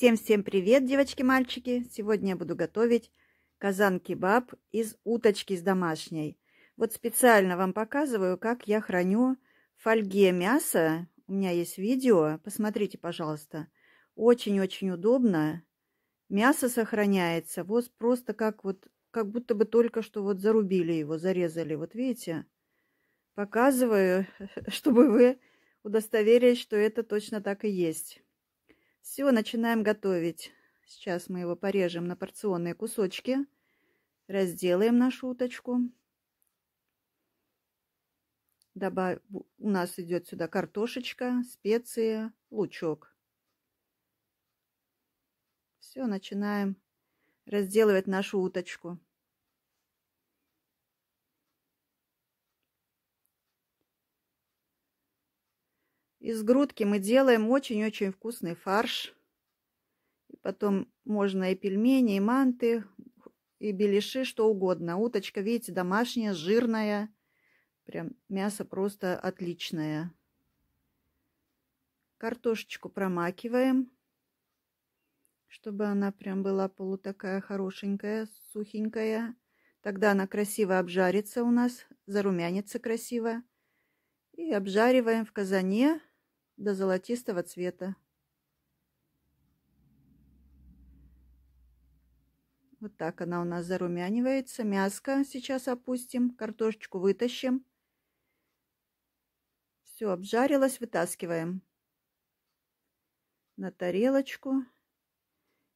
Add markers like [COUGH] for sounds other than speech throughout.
Всем-всем привет, девочки-мальчики! Сегодня я буду готовить казан-кебаб из уточки с домашней. Вот специально вам показываю, как я храню в фольге мясо. У меня есть видео, посмотрите, пожалуйста. Очень-очень удобно. Мясо сохраняется, вот просто как вот, как будто бы только что вот зарубили его, зарезали. Вот видите? Показываю, [LAUGHS] чтобы вы удостоверились, что это точно так и есть. Все, начинаем готовить. Сейчас мы его порежем на порционные кусочки. Разделаем нашу уточку. Добав... У нас идет сюда картошечка, специи, лучок. Все, начинаем разделывать нашу уточку. Из грудки мы делаем очень-очень вкусный фарш. И потом можно и пельмени, и манты, и беляши, что угодно. Уточка, видите, домашняя, жирная. Прям мясо просто отличное. Картошечку промакиваем, чтобы она прям была полу такая хорошенькая, сухенькая. Тогда она красиво обжарится у нас, зарумянится красиво. И обжариваем в казане до золотистого цвета. Вот так она у нас зарумянивается. Мяско сейчас опустим, картошечку вытащим. Все, обжарилось, вытаскиваем на тарелочку.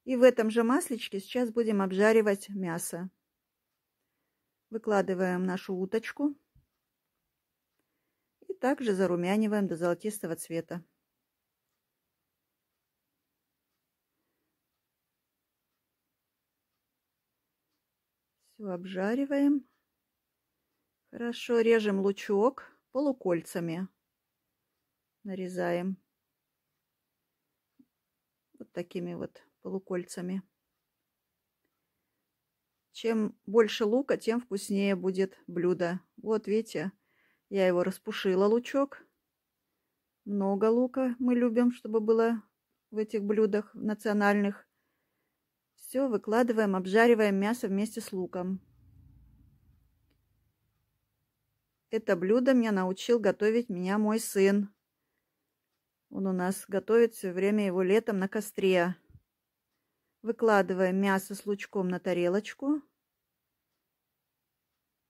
И в этом же маслечке сейчас будем обжаривать мясо. Выкладываем нашу уточку. Также зарумяниваем до золотистого цвета. Все обжариваем. Хорошо режем лучок полукольцами. Нарезаем вот такими вот полукольцами. Чем больше лука, тем вкуснее будет блюдо. Вот видите, я его распушила лучок. Много лука мы любим, чтобы было в этих блюдах национальных. Все выкладываем, обжариваем мясо вместе с луком. Это блюдо меня научил готовить меня мой сын. Он у нас готовит все время его летом на костре. Выкладываем мясо с лучком на тарелочку.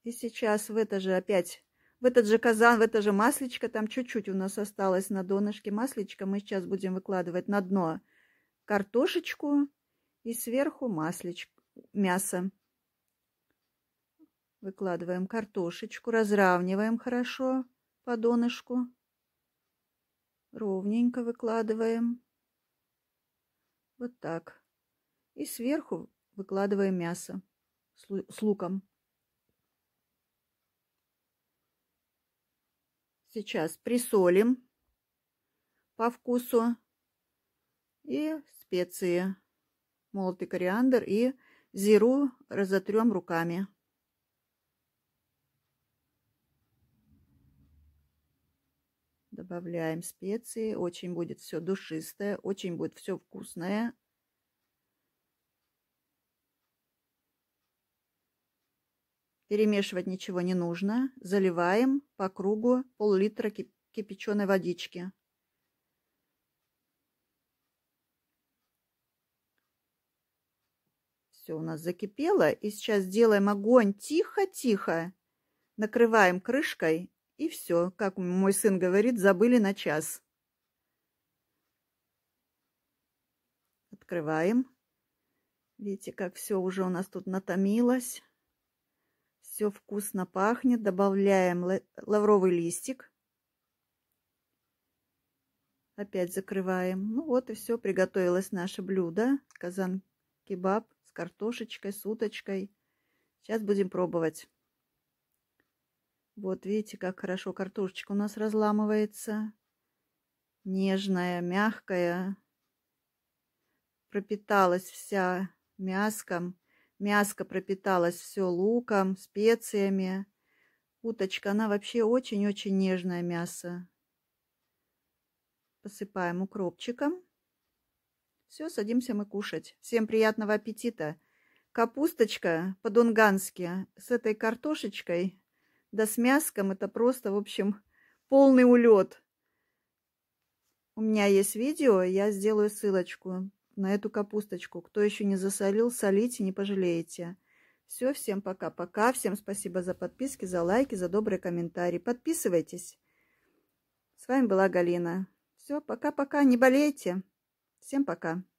И сейчас в это же опять в этот же казан, в это же маслечко, там чуть-чуть у нас осталось на донышке маслечко, мы сейчас будем выкладывать на дно картошечку и сверху маслечко, мясо. Выкладываем картошечку, разравниваем хорошо по донышку. Ровненько выкладываем. Вот так. И сверху выкладываем мясо с луком. Сейчас присолим по вкусу и специи. Молотый кориандр и зиру разотрем руками. Добавляем специи. Очень будет все душистое, очень будет все вкусное. Перемешивать ничего не нужно. Заливаем по кругу пол-литра кипяченой водички. Все у нас закипело. И сейчас делаем огонь тихо-тихо. Накрываем крышкой. И все, как мой сын говорит, забыли на час. Открываем. Видите, как все уже у нас тут натомилось. Все вкусно пахнет. Добавляем лавровый листик. Опять закрываем. Ну вот и все. Приготовилось наше блюдо. Казан кебаб с картошечкой, с уточкой. Сейчас будем пробовать. Вот видите, как хорошо картошечка у нас разламывается. Нежная, мягкая. Пропиталась вся мяском. Мяско пропиталось все луком, специями. Уточка, она вообще очень-очень нежное мясо. Посыпаем укропчиком. Все, садимся мы кушать. Всем приятного аппетита. Капусточка по-дунгански с этой картошечкой, да с мяском, это просто, в общем, полный улет. У меня есть видео, я сделаю ссылочку на эту капусточку. Кто еще не засолил, солите, не пожалеете. Все, всем пока-пока. Всем спасибо за подписки, за лайки, за добрые комментарии. Подписывайтесь. С вами была Галина. Все, пока-пока. Не болейте. Всем пока.